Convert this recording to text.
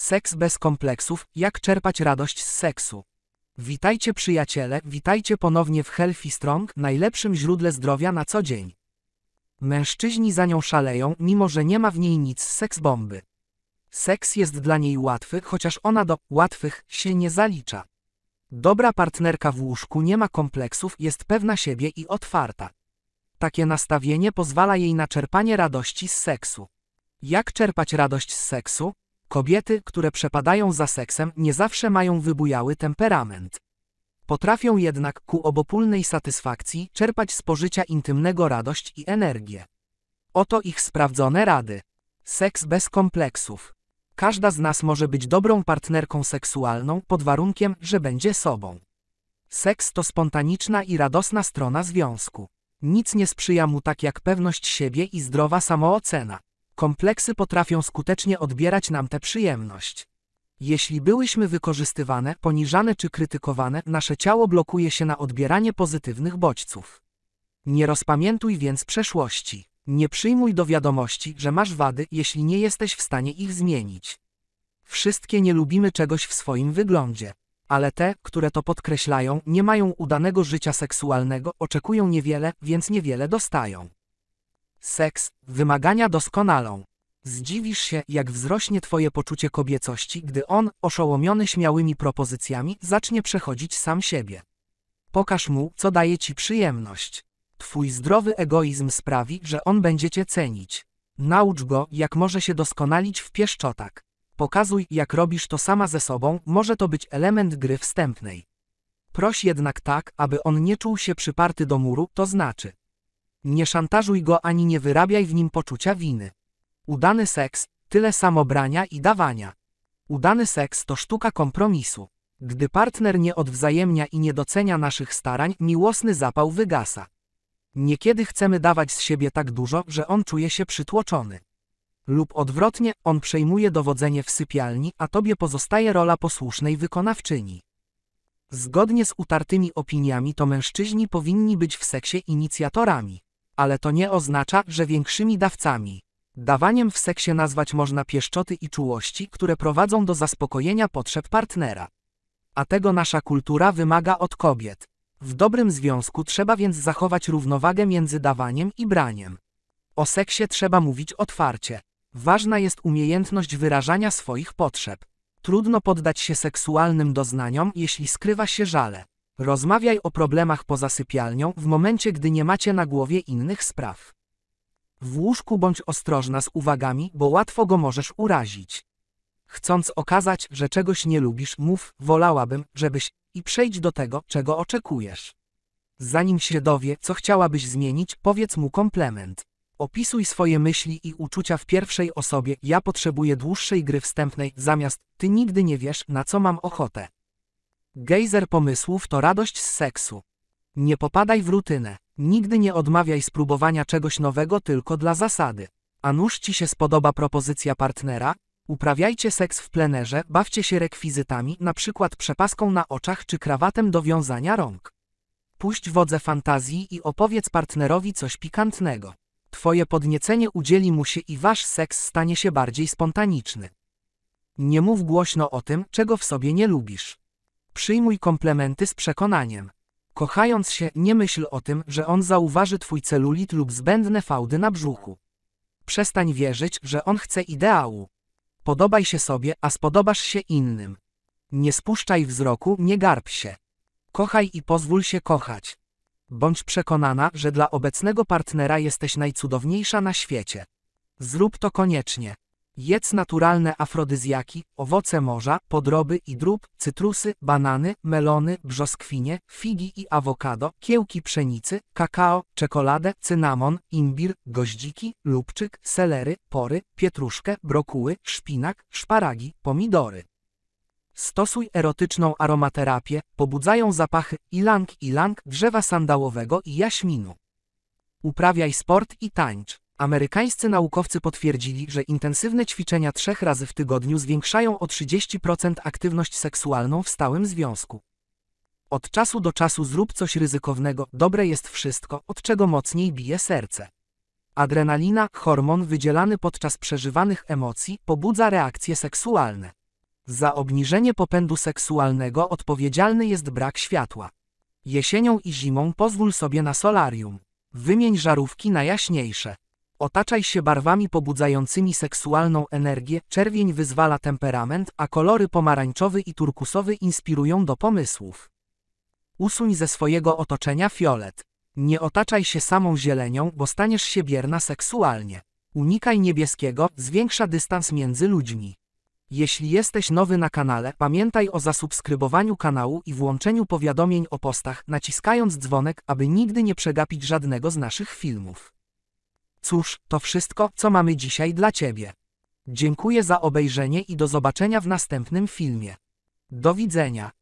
Seks bez kompleksów, jak czerpać radość z seksu. Witajcie przyjaciele, witajcie ponownie w Healthy Strong, najlepszym źródle zdrowia na co dzień. Mężczyźni za nią szaleją, mimo że nie ma w niej nic z seksbomby. Seks jest dla niej łatwy, chociaż ona do łatwych się nie zalicza. Dobra partnerka w łóżku nie ma kompleksów, jest pewna siebie i otwarta. Takie nastawienie pozwala jej na czerpanie radości z seksu. Jak czerpać radość z seksu? Kobiety, które przepadają za seksem, nie zawsze mają wybujały temperament. Potrafią jednak ku obopólnej satysfakcji czerpać z pożycia intymnego radość i energię. Oto ich sprawdzone rady. Seks bez kompleksów. Każda z nas może być dobrą partnerką seksualną pod warunkiem, że będzie sobą. Seks to spontaniczna i radosna strona związku. Nic nie sprzyja mu tak jak pewność siebie i zdrowa samoocena. Kompleksy potrafią skutecznie odbierać nam tę przyjemność. Jeśli byłyśmy wykorzystywane, poniżane czy krytykowane, nasze ciało blokuje się na odbieranie pozytywnych bodźców. Nie rozpamiętuj więc przeszłości. Nie przyjmuj do wiadomości, że masz wady, jeśli nie jesteś w stanie ich zmienić. Wszystkie nie lubimy czegoś w swoim wyglądzie, ale te, które to podkreślają, nie mają udanego życia seksualnego, oczekują niewiele, więc niewiele dostają. Seks, wymagania doskonalą. Zdziwisz się, jak wzrośnie twoje poczucie kobiecości, gdy on, oszołomiony śmiałymi propozycjami, zacznie przechodzić sam siebie. Pokaż mu, co daje ci przyjemność. Twój zdrowy egoizm sprawi, że on będzie cię cenić. Naucz go, jak może się doskonalić w pieszczotach. Pokazuj, jak robisz to sama ze sobą, może to być element gry wstępnej. Proś jednak tak, aby on nie czuł się przyparty do muru, to znaczy, nie szantażuj go ani nie wyrabiaj w nim poczucia winy. Udany seks, tyle samo brania i dawania. Udany seks to sztuka kompromisu. Gdy partner nie odwzajemnia i nie docenia naszych starań, miłosny zapał wygasa. Niekiedy chcemy dawać z siebie tak dużo, że on czuje się przytłoczony. Lub odwrotnie, on przejmuje dowodzenie w sypialni, a tobie pozostaje rola posłusznej wykonawczyni. Zgodnie z utartymi opiniami to mężczyźni powinni być w seksie inicjatorami ale to nie oznacza, że większymi dawcami. Dawaniem w seksie nazwać można pieszczoty i czułości, które prowadzą do zaspokojenia potrzeb partnera. A tego nasza kultura wymaga od kobiet. W dobrym związku trzeba więc zachować równowagę między dawaniem i braniem. O seksie trzeba mówić otwarcie. Ważna jest umiejętność wyrażania swoich potrzeb. Trudno poddać się seksualnym doznaniom, jeśli skrywa się żale. Rozmawiaj o problemach poza sypialnią w momencie, gdy nie macie na głowie innych spraw. W łóżku bądź ostrożna z uwagami, bo łatwo go możesz urazić. Chcąc okazać, że czegoś nie lubisz, mów, wolałabym, żebyś i przejdź do tego, czego oczekujesz. Zanim się dowie, co chciałabyś zmienić, powiedz mu komplement. Opisuj swoje myśli i uczucia w pierwszej osobie. Ja potrzebuję dłuższej gry wstępnej, zamiast ty nigdy nie wiesz, na co mam ochotę. Gejzer pomysłów to radość z seksu. Nie popadaj w rutynę. Nigdy nie odmawiaj spróbowania czegoś nowego tylko dla zasady. A nuż ci się spodoba propozycja partnera? Uprawiajcie seks w plenerze, bawcie się rekwizytami, np. przepaską na oczach czy krawatem do wiązania rąk. Puść wodze fantazji i opowiedz partnerowi coś pikantnego. Twoje podniecenie udzieli mu się i wasz seks stanie się bardziej spontaniczny. Nie mów głośno o tym, czego w sobie nie lubisz. Przyjmuj komplementy z przekonaniem. Kochając się, nie myśl o tym, że on zauważy twój celulit lub zbędne fałdy na brzuchu. Przestań wierzyć, że on chce ideału. Podobaj się sobie, a spodobasz się innym. Nie spuszczaj wzroku, nie garb się. Kochaj i pozwól się kochać. Bądź przekonana, że dla obecnego partnera jesteś najcudowniejsza na świecie. Zrób to koniecznie. Jedz naturalne afrodyzjaki, owoce morza, podroby i drób, cytrusy, banany, melony, brzoskwinie, figi i awokado, kiełki pszenicy, kakao, czekoladę, cynamon, imbir, goździki, lubczyk, selery, pory, pietruszkę, brokuły, szpinak, szparagi, pomidory. Stosuj erotyczną aromaterapię, pobudzają zapachy ilang-ilang, drzewa sandałowego i jaśminu. Uprawiaj sport i tańcz. Amerykańscy naukowcy potwierdzili, że intensywne ćwiczenia trzech razy w tygodniu zwiększają o 30% aktywność seksualną w stałym związku. Od czasu do czasu zrób coś ryzykownego, dobre jest wszystko, od czego mocniej bije serce. Adrenalina, hormon wydzielany podczas przeżywanych emocji, pobudza reakcje seksualne. Za obniżenie popędu seksualnego odpowiedzialny jest brak światła. Jesienią i zimą pozwól sobie na solarium. Wymień żarówki na jaśniejsze. Otaczaj się barwami pobudzającymi seksualną energię, czerwień wyzwala temperament, a kolory pomarańczowy i turkusowy inspirują do pomysłów. Usuń ze swojego otoczenia fiolet. Nie otaczaj się samą zielenią, bo staniesz się bierna seksualnie. Unikaj niebieskiego, zwiększa dystans między ludźmi. Jeśli jesteś nowy na kanale, pamiętaj o zasubskrybowaniu kanału i włączeniu powiadomień o postach, naciskając dzwonek, aby nigdy nie przegapić żadnego z naszych filmów. Cóż, to wszystko, co mamy dzisiaj dla Ciebie. Dziękuję za obejrzenie i do zobaczenia w następnym filmie. Do widzenia.